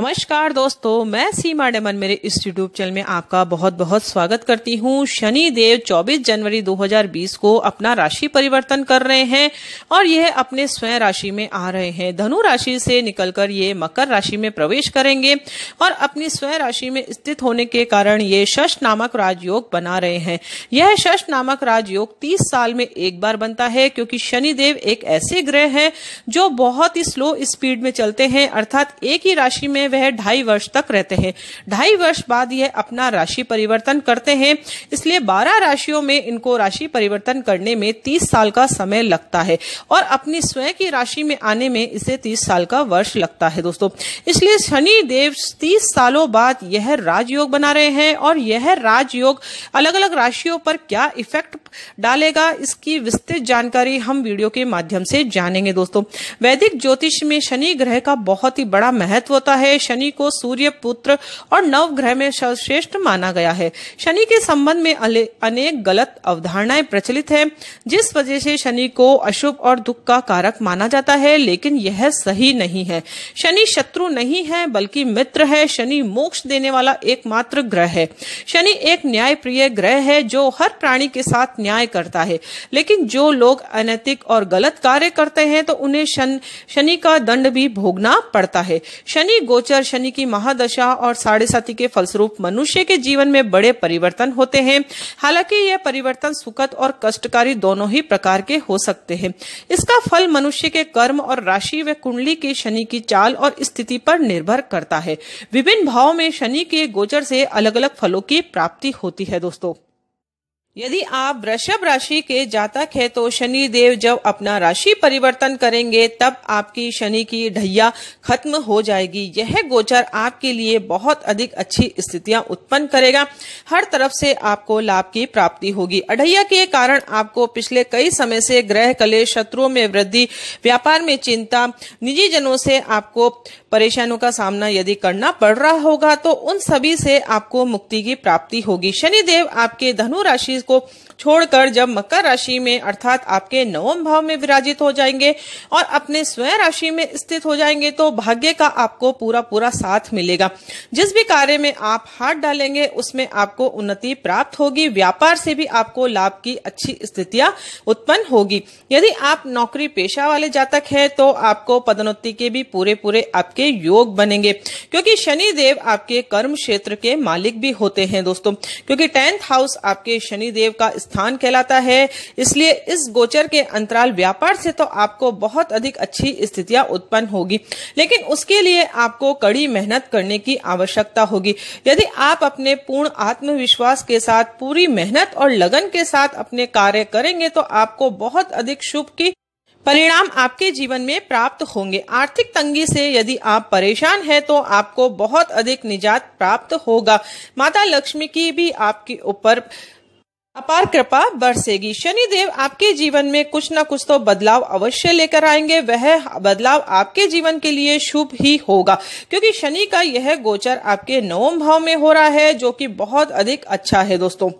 नमस्कार दोस्तों मैं सीमा डेमन मेरे इस यूट्यूब चैनल में आपका बहुत बहुत स्वागत करती हूँ शनि देव 24 जनवरी 2020 को अपना राशि परिवर्तन कर रहे हैं और यह अपने स्वयं राशि में आ रहे हैं धनु राशि से निकलकर ये मकर राशि में प्रवेश करेंगे और अपनी स्वयं राशि में स्थित होने के कारण ये शश नामक राजयोग बना रहे हैं यह शश नामक राजयोग तीस साल में एक बार बनता है क्योंकि शनिदेव एक ऐसे ग्रह है जो बहुत ही स्लो स्पीड में चलते हैं अर्थात एक ही राशि में वह ढाई वर्ष तक रहते हैं ढाई वर्ष बाद यह अपना राशि परिवर्तन करते हैं इसलिए बारह राशियों में इनको राशि परिवर्तन करने में तीस साल का समय लगता है और अपनी स्वयं की राशि में आने में इसे तीस साल का वर्ष लगता है दोस्तों इसलिए शनि देव तीस सालों बाद यह राजयोग बना रहे हैं और यह राजयोग अलग अलग राशियों पर क्या इफेक्ट डालेगा इसकी विस्तृत जानकारी हम वीडियो के माध्यम से जानेंगे दोस्तों वैदिक ज्योतिष में शनि ग्रह का बहुत ही बड़ा महत्व होता है शनि को सूर्य पुत्र और नव ग्रह में सर्वश्रेष्ठ माना गया है शनि के संबंध में अनेक गलत अवधारणाएं प्रचलित हैं जिस वजह से शनि को अशुभ और दुख का कारक माना जाता है लेकिन यह सही नहीं है शनि शत्रु नहीं है बल्कि मित्र है शनि मोक्ष देने वाला एकमात्र ग्रह है शनि एक न्याय प्रिय ग्रह है जो हर प्राणी के साथ न्याय करता है लेकिन जो लोग अनैतिक और गलत कार्य करते हैं तो उन्हें शनि का दंड भी भोगना पड़ता है शनि गोचर गोचर शनि की महादशा और साढ़े साथी के फलस्वरूप मनुष्य के जीवन में बड़े परिवर्तन होते हैं हालांकि यह परिवर्तन सुखद और कष्टकारी दोनों ही प्रकार के हो सकते हैं इसका फल मनुष्य के कर्म और राशि व कुंडली के शनि की चाल और स्थिति पर निर्भर करता है विभिन्न भाव में शनि के गोचर से अलग अलग फलों की प्राप्ति होती है दोस्तों यदि आप वृषभ राशि के जातक है तो शनि देव जब अपना राशि परिवर्तन करेंगे तब आपकी शनि की ढैया खत्म हो जाएगी यह गोचर आपके लिए बहुत अधिक अच्छी स्थितियां उत्पन्न करेगा हर तरफ से आपको लाभ की प्राप्ति होगी अढैया के कारण आपको पिछले कई समय से ग्रह कले शत्रुओं में वृद्धि व्यापार में चिंता निजी जनों से आपको परेशानियों का सामना यदि करना पड़ रहा होगा तो उन सभी से आपको मुक्ति की प्राप्ति होगी शनिदेव आपके धनु राशि को छोड़कर जब मकर राशि में अर्थात आपके नवम भाव में विराजित हो जाएंगे और अपने स्वयं राशि में स्थित हो जाएंगे तो भाग्य का आपको पूरा पूरा साथ मिलेगा जिस भी कार्य में आप हाथ डालेंगे उसमें आपको उन्नति प्राप्त होगी व्यापार से भी आपको लाभ की अच्छी स्थितियां उत्पन्न होगी यदि आप नौकरी पेशा वाले जातक है तो आपको पदोन्नति के भी पूरे पूरे आपके आपके योग बनेंगे क्योंकि शनि देव आपके कर्म क्षेत्र के मालिक भी होते हैं दोस्तों क्योंकि टेंथ हाउस आपके शनि देव का स्थान कहलाता है इसलिए इस गोचर के अंतराल व्यापार से तो आपको बहुत अधिक अच्छी स्थितियां उत्पन्न होगी लेकिन उसके लिए आपको कड़ी मेहनत करने की आवश्यकता होगी यदि आप अपने पूर्ण आत्मविश्वास के साथ पूरी मेहनत और लगन के साथ अपने कार्य करेंगे तो आपको बहुत अधिक शुभ की परिणाम आपके जीवन में प्राप्त होंगे आर्थिक तंगी से यदि आप परेशान हैं तो आपको बहुत अधिक निजात प्राप्त होगा माता लक्ष्मी की भी आपके ऊपर अपार कृपा बरसेगी शनि देव आपके जीवन में कुछ ना कुछ तो बदलाव अवश्य लेकर आएंगे वह बदलाव आपके जीवन के लिए शुभ ही होगा क्योंकि शनि का यह गोचर आपके नवम भाव में हो रहा है जो कि बहुत अधिक अच्छा है दोस्तों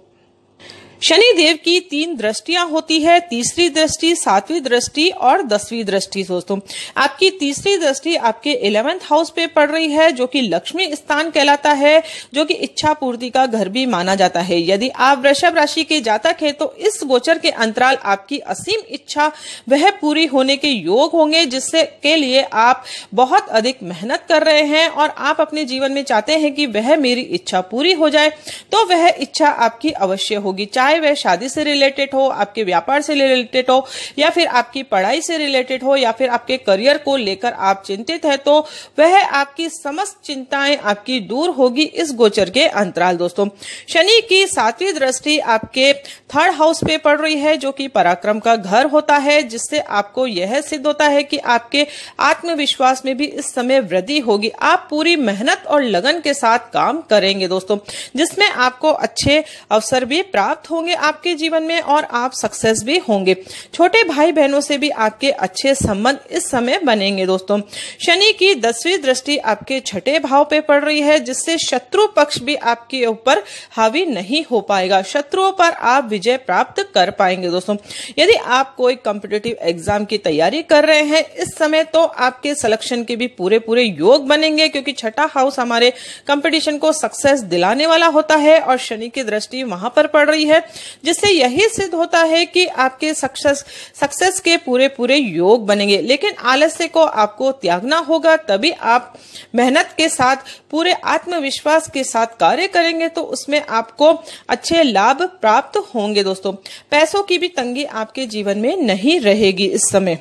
शनि देव की तीन दृष्टियां होती है तीसरी दृष्टि सातवीं दृष्टि और दसवीं दृष्टि दोस्तों आपकी तीसरी दृष्टि आपके इलेवेंथ हाउस पे पड़ रही है जो कि लक्ष्मी स्थान कहलाता है जो कि इच्छा पूर्ति का घर भी माना जाता है यदि आप वृषभ राशि के जातक है तो इस गोचर के अंतराल आपकी असीम इच्छा वह पूरी होने के योग होंगे जिससे के लिए आप बहुत अधिक मेहनत कर रहे हैं और आप अपने जीवन में चाहते हैं कि वह मेरी इच्छा पूरी हो जाए तो वह इच्छा आपकी अवश्य होगी चाहे चाहे वह शादी से रिलेटेड हो आपके व्यापार से रिलेटेड हो या फिर आपकी पढ़ाई से रिलेटेड हो या फिर आपके करियर को लेकर आप चिंतित है तो वह आपकी समस्त चिंताएं आपकी दूर होगी इस गोचर के अंतराल दोस्तों शनि की सातवीं दृष्टि आपके थर्ड हाउस पे पड़ रही है जो कि पराक्रम का घर होता है जिससे आपको यह सिद्ध होता है कि आपके आत्मविश्वास में भी इस समय वृद्धि होगी आप पूरी मेहनत और लगन के साथ काम करेंगे दोस्तों जिसमें आपको अच्छे अवसर भी प्राप्त हो होंगे आपके जीवन में और आप सक्सेस भी होंगे छोटे भाई बहनों से भी आपके अच्छे संबंध इस समय बनेंगे दोस्तों शनि की दसवीं दृष्टि आपके छठे भाव पे पड़ रही है जिससे शत्रु पक्ष भी आपके ऊपर हावी नहीं हो पाएगा शत्रुओं पर आप विजय प्राप्त कर पाएंगे दोस्तों यदि आप कोई कॉम्पिटेटिव एग्जाम की तैयारी कर रहे हैं इस समय तो आपके सिलेक्शन के भी पूरे पूरे योग बनेंगे क्योंकि छठा हाउस हमारे कंपटीशन को सक्सेस दिलाने वाला होता है और शनि की दृष्टि वहां पर पड़ रही है जिससे यही सिद्ध होता है कि आपके सक्सेस सक्सेस के पूरे पूरे योग बनेंगे लेकिन आलस्य को आपको त्यागना होगा तभी आप मेहनत के साथ पूरे आत्मविश्वास के साथ कार्य करेंगे तो उसमें आपको अच्छे लाभ प्राप्त होंगे दोस्तों पैसों की भी तंगी आपके जीवन में नहीं रहेगी इस समय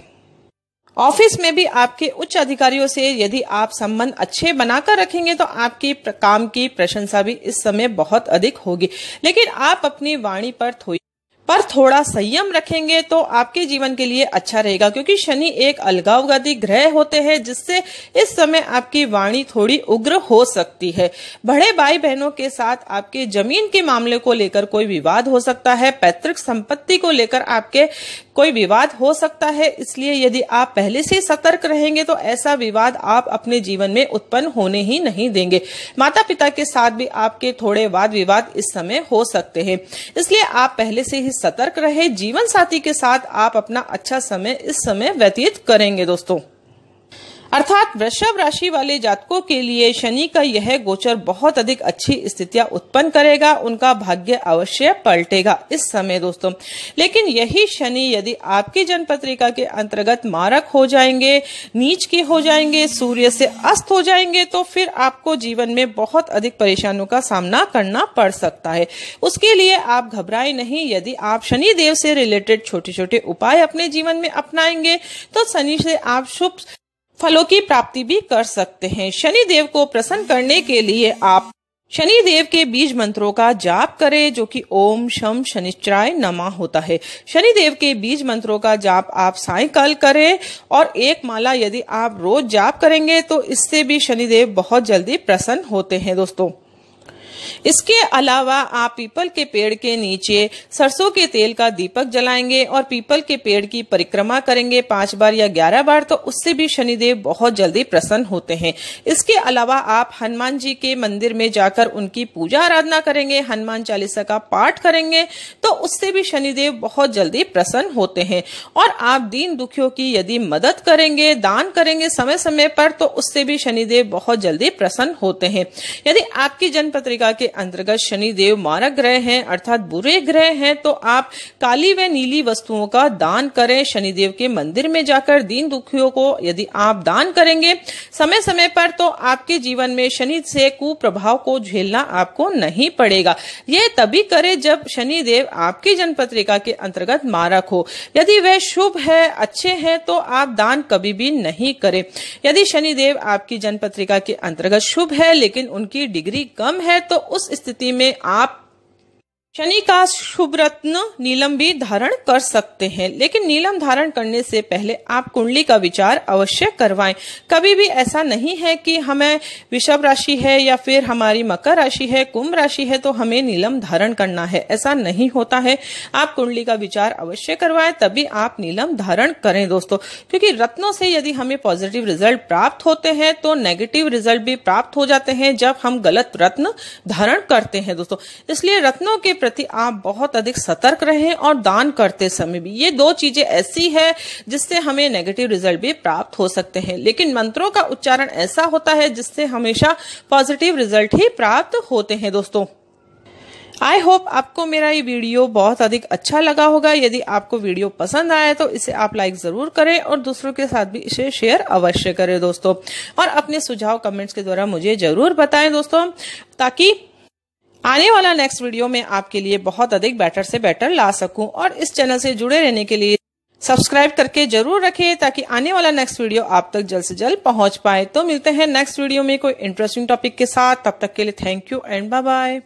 ऑफिस में भी आपके उच्च अधिकारियों से यदि आप संबंध अच्छे बनाकर रखेंगे तो आपकी काम की प्रशंसा भी इस समय बहुत अधिक होगी लेकिन आप अपनी वाणी पर थोड़ी पर थोड़ा संयम रखेंगे तो आपके जीवन के लिए अच्छा रहेगा क्योंकि शनि एक अलगाववादी ग्रह होते हैं जिससे इस समय आपकी वाणी थोड़ी उग्र हो सकती है बड़े भाई बहनों के साथ आपके जमीन के मामले को लेकर कोई विवाद हो सकता है पैतृक संपत्ति को लेकर आपके कोई विवाद हो सकता है इसलिए यदि आप पहले से सतर्क रहेंगे तो ऐसा विवाद आप अपने जीवन में उत्पन्न होने ही नहीं देंगे माता पिता के साथ भी आपके थोड़े वाद विवाद इस समय हो सकते हैं इसलिए आप पहले से ही सतर्क रहे जीवन साथी के साथ आप अपना अच्छा समय इस समय व्यतीत करेंगे दोस्तों अर्थात वृषभ राशि वाले जातकों के लिए शनि का यह गोचर बहुत अधिक अच्छी स्थितियां उत्पन्न करेगा उनका भाग्य अवश्य पलटेगा इस समय दोस्तों लेकिन यही शनि यदि आपकी जन्म पत्रिका के अंतर्गत मारक हो जाएंगे नीच के हो जाएंगे सूर्य से अस्त हो जाएंगे तो फिर आपको जीवन में बहुत अधिक परेशानियों का सामना करना पड़ सकता है उसके लिए आप घबराए नहीं यदि आप शनि देव से रिलेटेड छोटे छोटे उपाय अपने जीवन में अपनाएंगे तो शनि से आप शुभ फलों की प्राप्ति भी कर सकते हैं शनि देव को प्रसन्न करने के लिए आप शनि देव के बीज मंत्रों का जाप करें जो कि ओम शम शनिश्चराय नमा होता है शनि देव के बीज मंत्रों का जाप आप सायकाल करें और एक माला यदि आप रोज जाप करेंगे तो इससे भी शनि देव बहुत जल्दी प्रसन्न होते हैं दोस्तों इसके अलावा आप पीपल के पेड़ के नीचे सरसों के तेल का दीपक जलाएंगे और पीपल के पेड़ की परिक्रमा करेंगे पांच बार या ग्यारह बार तो उससे भी शनिदेव बहुत जल्दी प्रसन्न होते हैं इसके अलावा आप हनुमान जी के मंदिर में जाकर उनकी पूजा आराधना करेंगे हनुमान चालीसा का पाठ करेंगे तो उससे भी शनिदेव बहुत जल्दी प्रसन्न होते हैं और आप दीन दुखियों की यदि मदद करेंगे दान करेंगे समय समय पर तो उससे भी शनिदेव बहुत जल्दी प्रसन्न होते हैं यदि आपकी जन्म पत्रिका के अंतर्गत शनि देव मारक ग्रह हैं अर्थात बुरे ग्रह हैं तो आप काली व नीली वस्तुओं का दान करें शनिदेव के मंदिर में जाकर दीन दुखियों को यदि आप दान करेंगे समय समय पर तो आपके जीवन में शनि से कुप्रभाव को झेलना आपको नहीं पड़ेगा ये तभी करे जब शनि देव आपकी जनपत्रिका के अंतर्गत मारक हो यदि वह शुभ है अच्छे हैं तो आप दान कभी भी नहीं करें यदि शनि देव आपकी पत्रिका के अंतर्गत शुभ है लेकिन उनकी डिग्री कम है तो उस स्थिति में आप शनि का शुभ रत्न नीलम भी धारण कर सकते हैं लेकिन नीलम धारण करने से पहले आप कुंडली का विचार अवश्य करवाएं कभी भी ऐसा नहीं है कि हमें विषभ राशि है या फिर हमारी मकर राशि है कुंभ राशि है तो हमें नीलम धारण करना है ऐसा नहीं होता है आप कुंडली का विचार अवश्य करवाएं तभी आप नीलम धारण करें दोस्तों क्योंकि रत्नों से यदि हमें पॉजिटिव रिजल्ट प्राप्त होते हैं तो नेगेटिव रिजल्ट भी प्राप्त हो जाते हैं जब हम गलत रत्न धारण करते हैं दोस्तों इसलिए रत्नों के प्रति आप बहुत अधिक सतर्क रहें और दान करते समय भी ये दो चीजें ऐसी है जिससे हमें नेगेटिव रिजल्ट भी प्राप्त हो सकते हैं लेकिन मंत्रों का उच्चारण ऐसा होता है जिससे हमेशा पॉजिटिव रिजल्ट ही प्राप्त होते हैं दोस्तों आई होप आपको मेरा ये वीडियो बहुत अधिक अच्छा लगा होगा यदि आपको वीडियो पसंद आया तो इसे आप लाइक जरूर करें और दूसरों के साथ भी इसे शेयर अवश्य करें दोस्तों और अपने सुझाव कमेंट्स के द्वारा मुझे जरूर बताएं दोस्तों ताकि आने वाला नेक्स्ट वीडियो में आपके लिए बहुत अधिक बेटर से बेटर ला सकूं और इस चैनल से जुड़े रहने के लिए सब्सक्राइब करके जरूर रखें ताकि आने वाला नेक्स्ट वीडियो आप तक जल्द से जल्द पहुंच पाए तो मिलते हैं नेक्स्ट वीडियो में कोई इंटरेस्टिंग टॉपिक के साथ तब तक के लिए thank you and bye bye